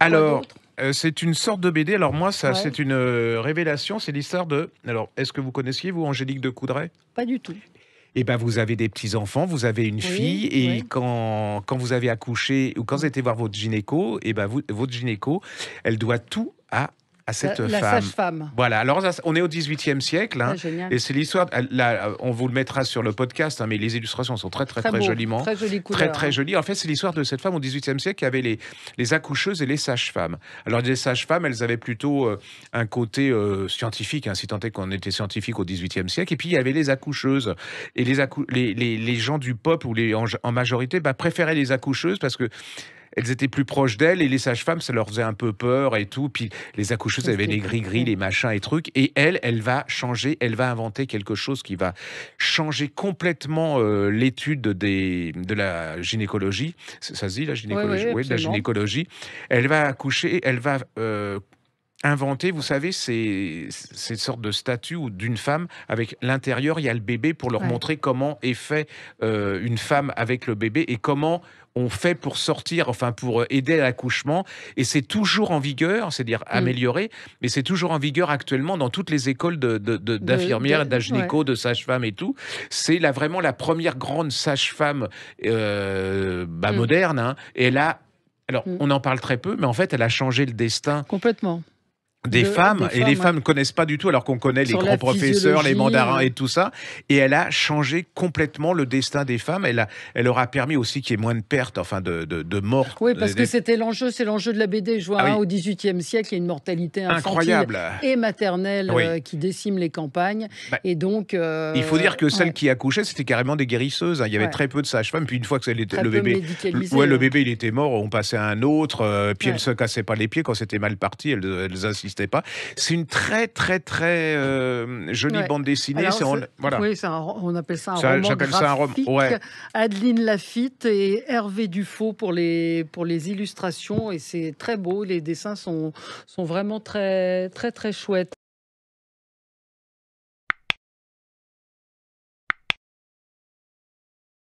Alors, euh, c'est une sorte de BD. Alors moi, ça, c'est une euh, révélation. C'est l'histoire de. Alors, est-ce que vous connaissiez vous Angélique de Coudray Pas du tout. Eh bien, vous avez des petits enfants, vous avez une fille, et quand, vous avez accouché ou quand vous êtes voir votre gynéco, eh ben, votre gynéco, elle doit tout à à cette la, femme. femme Voilà. Alors, on est au XVIIIe siècle. Hein, ah, et c'est l'histoire. Euh, là, on vous le mettra sur le podcast, hein, mais les illustrations sont très, très, très, joliment. Très Très, très hein. jolies. En fait, c'est l'histoire de cette femme au XVIIIe siècle qui avait les, les accoucheuses et les sages-femmes. Alors, les sages-femmes, elles avaient plutôt euh, un côté euh, scientifique, si tant est qu'on était scientifique au XVIIIe siècle. Et puis, il y avait les accoucheuses. Et les, les, les, gens du peuple, ou les, en, en majorité, bah, préféraient les accoucheuses parce que elles étaient plus proches d'elle, et les sages-femmes, ça leur faisait un peu peur et tout. Puis les accoucheuses avaient des gris-gris, les machins et trucs. Et elle, elle va changer, elle va inventer quelque chose qui va changer complètement euh, l'étude de la gynécologie. Ça se dit, la gynécologie Oui, la gynécologie. Elle va accoucher, elle va euh, inventé, vous savez, c'est cette sorte de statues d'une femme avec l'intérieur, il y a le bébé pour leur montrer comment est fait euh, une femme avec le bébé et comment on fait pour sortir, enfin pour euh, aider à l'accouchement. Et c'est toujours en vigueur, c'est-à-dire mm. amélioré, mais c'est toujours en vigueur actuellement dans toutes les écoles d'infirmières, de, de, de, de sages-femmes et tout. C'est vraiment la première grande sage-femme euh, bah, mm. moderne. Hein. Et là, alors, mm. on en parle très peu, mais en fait, elle a changé le destin. Complètement des femmes, et les femmes ne connaissent pas du tout, alors qu'on connaît les grands professeurs, les mandarins euh. et tout ça. Et elle a changé complètement le destin des femmes. Elle, a, elle aura permis aussi qu'il y ait moins de pertes, enfin de, de, morts. Oui, parce euh, que c'était l'enjeu, c'est l'enjeu de la BD. Je vois ah, hein, oui. au XVIIIe siècle, il y a une mortalité incroyable et maternelle euh, qui décime les campagnes. Bah, et donc. il faut dire que celles qui accouchaient, c'était carrément des guérisseuses. Hein. Il y avait très peu de sages-femmes. Puis une fois que était, le bébé. Ouais, le bébé, il était mort, on passait à un autre. puis elles se cassaient pas les pieds quand c'était mal parti, elles, elles pas. C'est une très, très, très euh, jolie bande dessinée. on, voilà. on appelle ça un Adeline Lafitte et Hervé Dufaux pour les, pour les illustrations. Et c'est très beau. Les dessins sont, sont vraiment très, très, très chouettes.